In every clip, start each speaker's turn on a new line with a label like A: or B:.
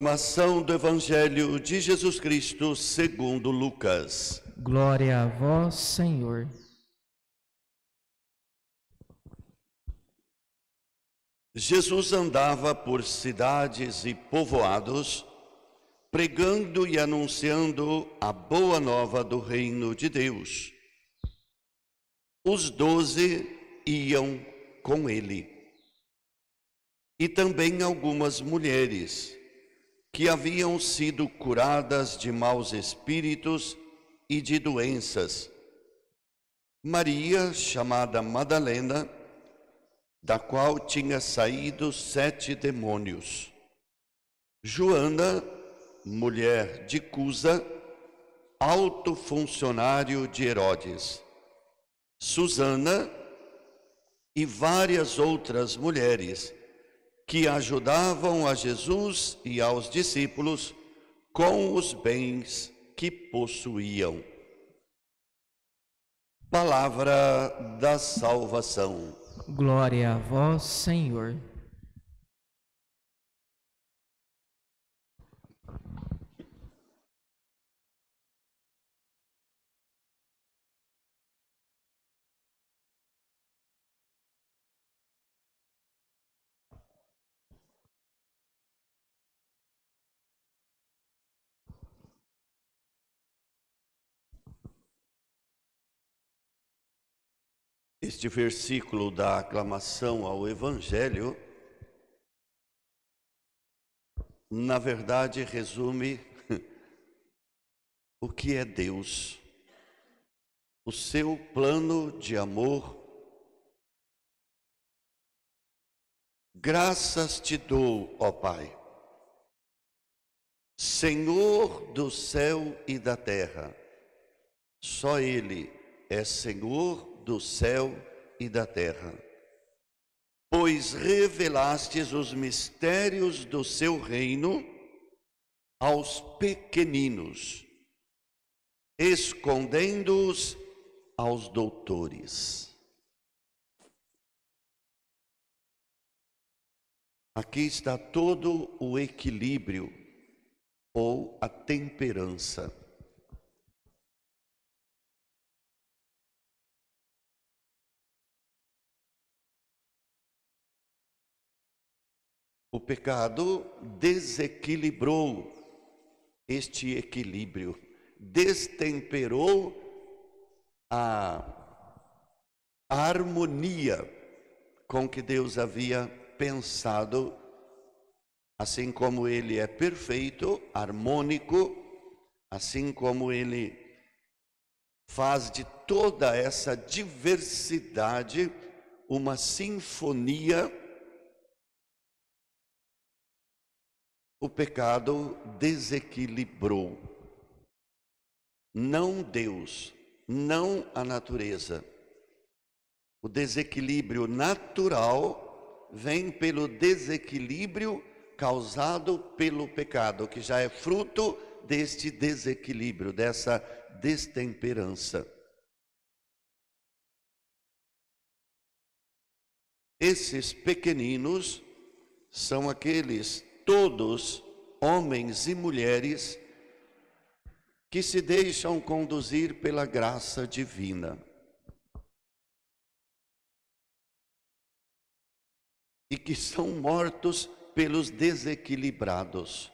A: Proclamação do Evangelho de Jesus Cristo segundo Lucas. Glória a vós, Senhor. Jesus andava por cidades e povoados, pregando e anunciando a boa nova do reino de Deus. Os doze iam com ele, e também algumas mulheres que haviam sido curadas de maus espíritos e de doenças. Maria, chamada Madalena, da qual tinha saído sete demônios. Joana, mulher de Cusa, alto funcionário de Herodes. Susana e várias outras mulheres que ajudavam a Jesus e aos discípulos com os bens que possuíam. Palavra da salvação. Glória a vós, Senhor. Este versículo da aclamação ao Evangelho, na verdade, resume o que é Deus, o seu plano de amor. Graças te dou, ó Pai, Senhor do céu e da terra, só Ele é Senhor do céu e da terra. Pois revelastes os mistérios do seu reino aos pequeninos, escondendo-os aos doutores. Aqui está todo o equilíbrio ou a temperança. O pecado desequilibrou este equilíbrio, destemperou a harmonia com que Deus havia pensado, assim como ele é perfeito, harmônico, assim como ele faz de toda essa diversidade uma sinfonia o pecado desequilibrou. Não Deus, não a natureza. O desequilíbrio natural vem pelo desequilíbrio causado pelo pecado, que já é fruto deste desequilíbrio, dessa destemperança. Esses pequeninos são aqueles todos, homens e mulheres, que se deixam conduzir pela graça divina. E que são mortos pelos desequilibrados.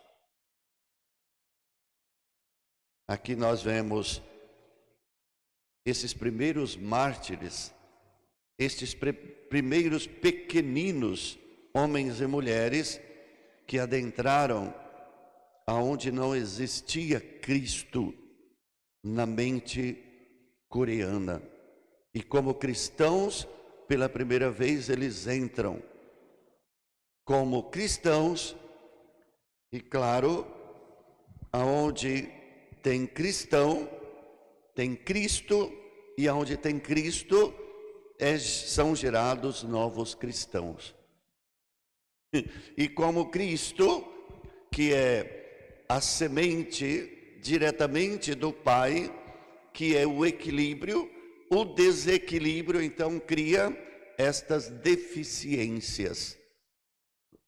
A: Aqui nós vemos esses primeiros mártires, estes primeiros pequeninos homens e mulheres que adentraram aonde não existia Cristo na mente coreana. E como cristãos, pela primeira vez eles entram. Como cristãos, e claro, aonde tem cristão, tem Cristo, e aonde tem Cristo, é, são gerados novos cristãos. E como Cristo, que é a semente diretamente do Pai, que é o equilíbrio, o desequilíbrio então cria estas deficiências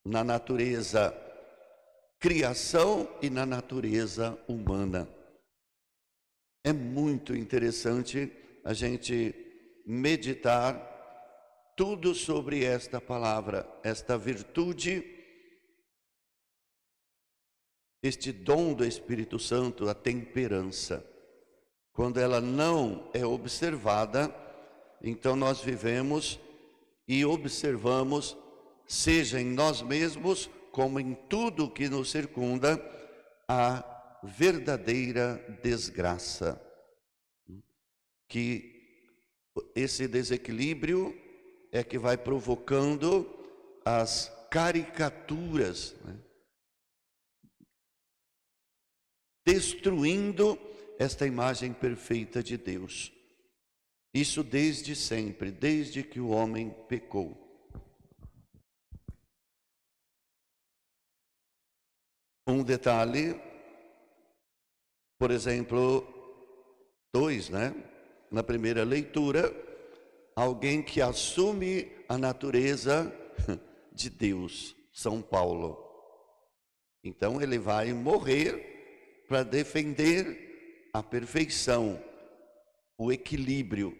A: na natureza criação e na natureza humana. É muito interessante a gente meditar tudo sobre esta palavra, esta virtude, este dom do Espírito Santo, a temperança. Quando ela não é observada, então nós vivemos e observamos, seja em nós mesmos, como em tudo que nos circunda, a verdadeira desgraça. Que esse desequilíbrio é que vai provocando as caricaturas, né? destruindo esta imagem perfeita de Deus. Isso desde sempre, desde que o homem pecou. Um detalhe, por exemplo, dois, né? Na primeira leitura, alguém que assume a natureza de Deus, São Paulo. Então ele vai morrer para defender a perfeição, o equilíbrio.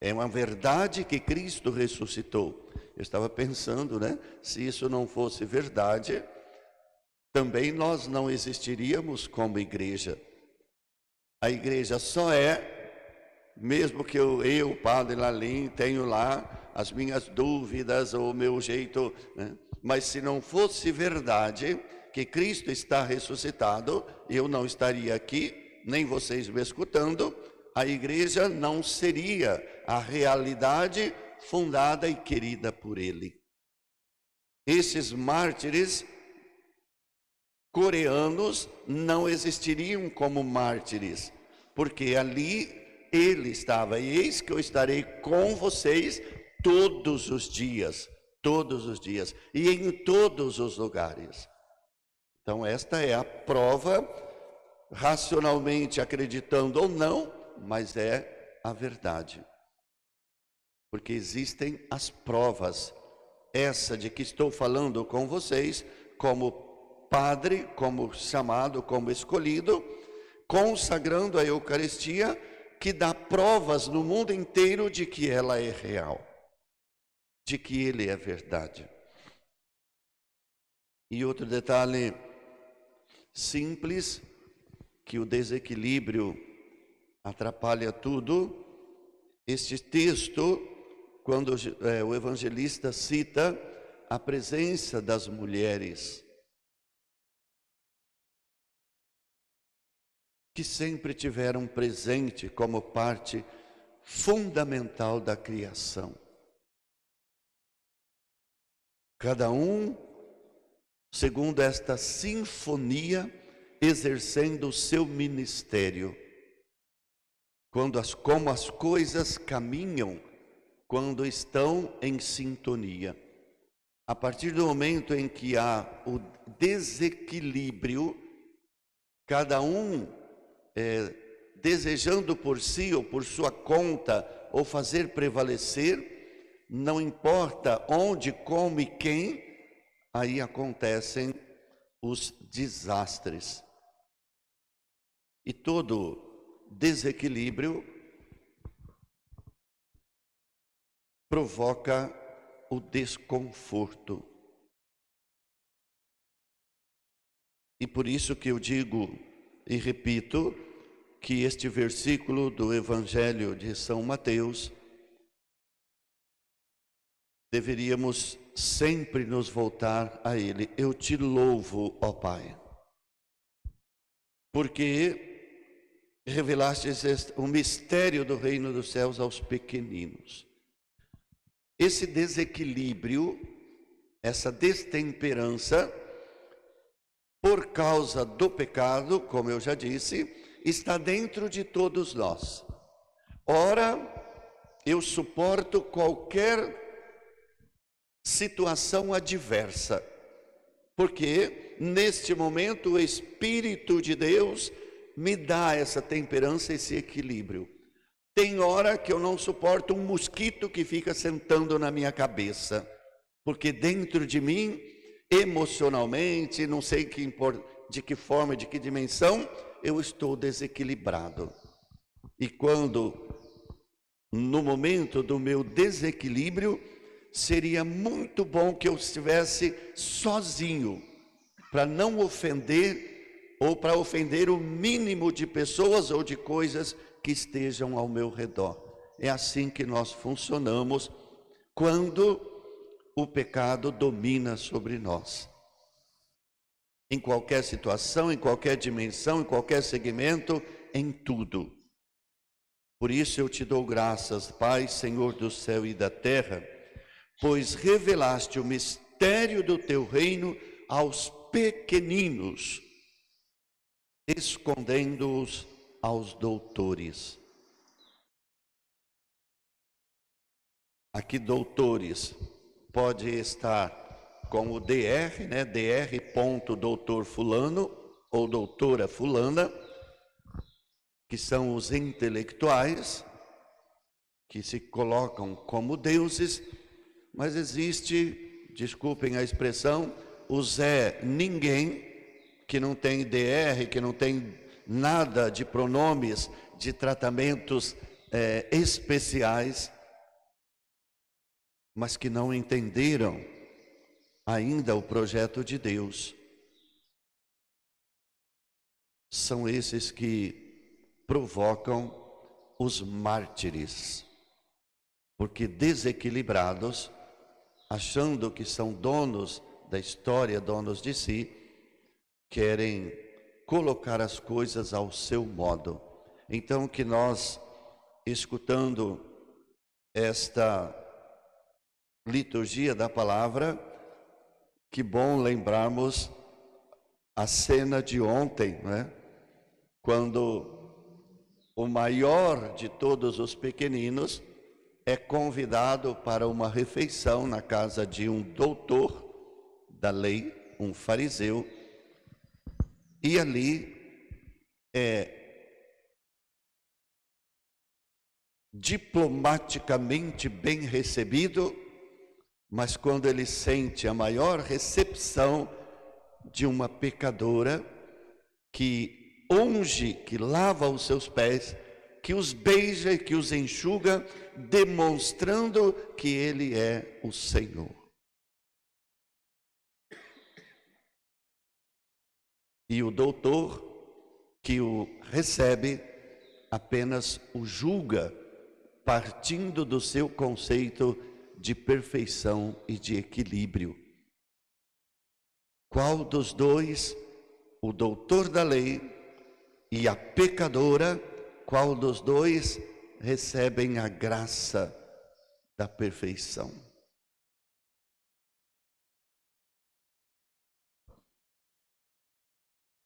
A: É uma verdade que Cristo ressuscitou. Eu estava pensando, né? Se isso não fosse verdade, também nós não existiríamos como igreja. A igreja só é mesmo que eu, eu padre Lalim, tenho lá as minhas dúvidas ou o meu jeito, né? mas se não fosse verdade que Cristo está ressuscitado, eu não estaria aqui, nem vocês me escutando, a igreja não seria a realidade fundada e querida por ele. Esses mártires coreanos não existiriam como mártires, porque ali ele estava. E eis que eu estarei com vocês todos os dias, todos os dias e em todos os lugares. Então, esta é a prova, racionalmente acreditando ou não, mas é a verdade. Porque existem as provas, essa de que estou falando com vocês, como padre, como chamado, como escolhido, consagrando a Eucaristia que dá provas no mundo inteiro de que ela é real, de que ele é verdade. E outro detalhe simples, que o desequilíbrio atrapalha tudo, este texto, quando é, o evangelista cita a presença das mulheres que sempre tiveram presente como parte fundamental da criação. Cada um, segundo esta sinfonia, exercendo o seu ministério. Quando as, como as coisas caminham quando estão em sintonia. A partir do momento em que há o desequilíbrio, cada um é, desejando por si ou por sua conta ou fazer prevalecer, não importa onde, como e quem, aí acontecem os desastres. E todo desequilíbrio provoca o desconforto. E por isso que eu digo e repito que este versículo do Evangelho de São Mateus deveríamos sempre nos voltar a ele. Eu te louvo, ó Pai, porque revelaste o mistério do reino dos céus aos pequeninos. Esse desequilíbrio, essa destemperança, por causa do pecado, como eu já disse, está dentro de todos nós. Ora, eu suporto qualquer situação adversa, porque neste momento o Espírito de Deus me dá essa temperança, esse equilíbrio. Tem hora que eu não suporto um mosquito que fica sentando na minha cabeça, porque dentro de mim emocionalmente, não sei que, de que forma, de que dimensão, eu estou desequilibrado. E quando, no momento do meu desequilíbrio, seria muito bom que eu estivesse sozinho, para não ofender ou para ofender o mínimo de pessoas ou de coisas que estejam ao meu redor. É assim que nós funcionamos quando o pecado domina sobre nós. Em qualquer situação, em qualquer dimensão, em qualquer segmento, em tudo. Por isso eu te dou graças, Pai, Senhor do céu e da terra, pois revelaste o mistério do teu reino aos pequeninos, escondendo-os aos doutores. Aqui, doutores, pode estar com o dr, né? Dr. Doutor Fulano ou Doutora Fulana, que são os intelectuais que se colocam como deuses, mas existe, desculpem a expressão, o Zé Ninguém, que não tem DR, que não tem nada de pronomes, de tratamentos é, especiais mas que não entenderam ainda o projeto de Deus. São esses que provocam os mártires, porque desequilibrados, achando que são donos da história, donos de si, querem colocar as coisas ao seu modo. Então, que nós, escutando esta liturgia da palavra, que bom lembrarmos a cena de ontem, né? quando o maior de todos os pequeninos é convidado para uma refeição na casa de um doutor da lei, um fariseu, e ali é diplomaticamente bem recebido mas quando ele sente a maior recepção de uma pecadora que unge, que lava os seus pés, que os beija e que os enxuga, demonstrando que ele é o Senhor. E o doutor que o recebe apenas o julga, partindo do seu conceito de perfeição e de equilíbrio. Qual dos dois, o doutor da lei e a pecadora, qual dos dois recebem a graça da perfeição?